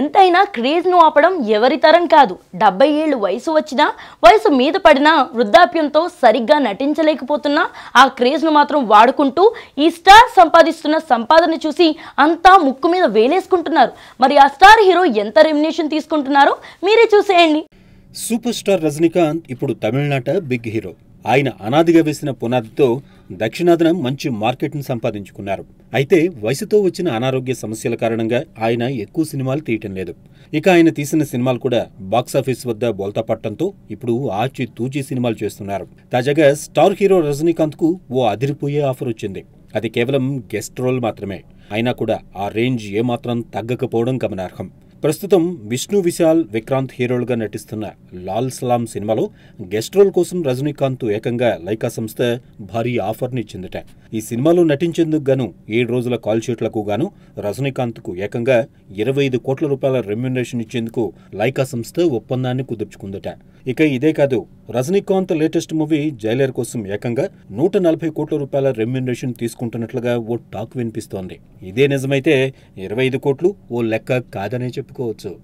ఎంతైనా క్రేజ్ను ఆపడం ఎవరి తరం కాదు డెబ్బై ఏళ్ళు వయసు వచ్చినా వయసు మీద పడినా వృద్ధాప్యంతో సరిగ్గా నటించలేకపోతున్నా ఆ క్రేజ్ను మాత్రం వాడుకుంటూ ఈ స్టార్ సంపాదిస్తున్న సంపాదన చూసి అంతా ముక్కు మీద వేలేసుకుంటున్నారు మరి ఆ స్టార్ హీరో ఎంత రెమినేషన్ తీసుకుంటున్నారో మీరే చూసేయండి సూపర్ స్టార్ రజనీకాంత్ ఇప్పుడు తమిళనాట బిగ్ హీరో ఆయన అనాదిగా వేసిన పునాదితో దక్షిణాదిన మంచి మార్కెట్ను సంపాదించుకున్నారు అయితే వయసుతో వచ్చిన అనారోగ్య సమస్యల కారణంగా ఆయన ఎక్కువ సినిమాలు తీయటం లేదు ఇక ఆయన తీసిన సినిమాలు కూడా బాక్సాఫీస్ వద్ద బోల్తా పట్టడంతో ఇప్పుడు ఆచి తూచి సినిమాలు చేస్తున్నారు తాజాగా స్టార్ హీరో రజనీకాంత్కు ఓ అదిరిపోయే ఆఫర్ వచ్చింది అది కేవలం గెస్ట్ రోల్ మాత్రమే అయినా కూడా ఆ రేంజ్ ఏమాత్రం తగ్గకపోవడం గమనార్హం ప్రస్తుతం విష్ణు విశాల్ విక్రాంత్ హీరోలుగా నటిస్తున్న లాల్ సలాం సినిమాలో గెస్ట్ రోల్ కోసం రజనీకాంత్ ఏకంగా లైకా సంస్థ భారీ ఆఫర్ని ఇచ్చిందట ఈ సినిమాలో నటించేందుకు గాను ఏడు రోజుల కాల్ షీట్లకు గాను రజనీకాంత్కు ఏకంగా ఇరవై ఐదు కోట్ల రూపాయల రెమ్యునరేషన్ ఇచ్చేందుకు లైకా సంస్థ ఒప్పందాన్ని కుదుర్చుకుందట ఇక ఇదే కాదు రజనీకాంత్ లేటెస్ట్ మూవీ జైలర్ కోసం ఏకంగా నూట నలభై కోట్ల రూపాయల రెమ్యునరేషన్ తీసుకుంటున్నట్లుగా ఓ టాక్ వినిపిస్తోంది ఇదే నిజమైతే ఇరవై ఐదు కోట్లు ఓ లెక్క కాదనే చెప్పుకోవచ్చు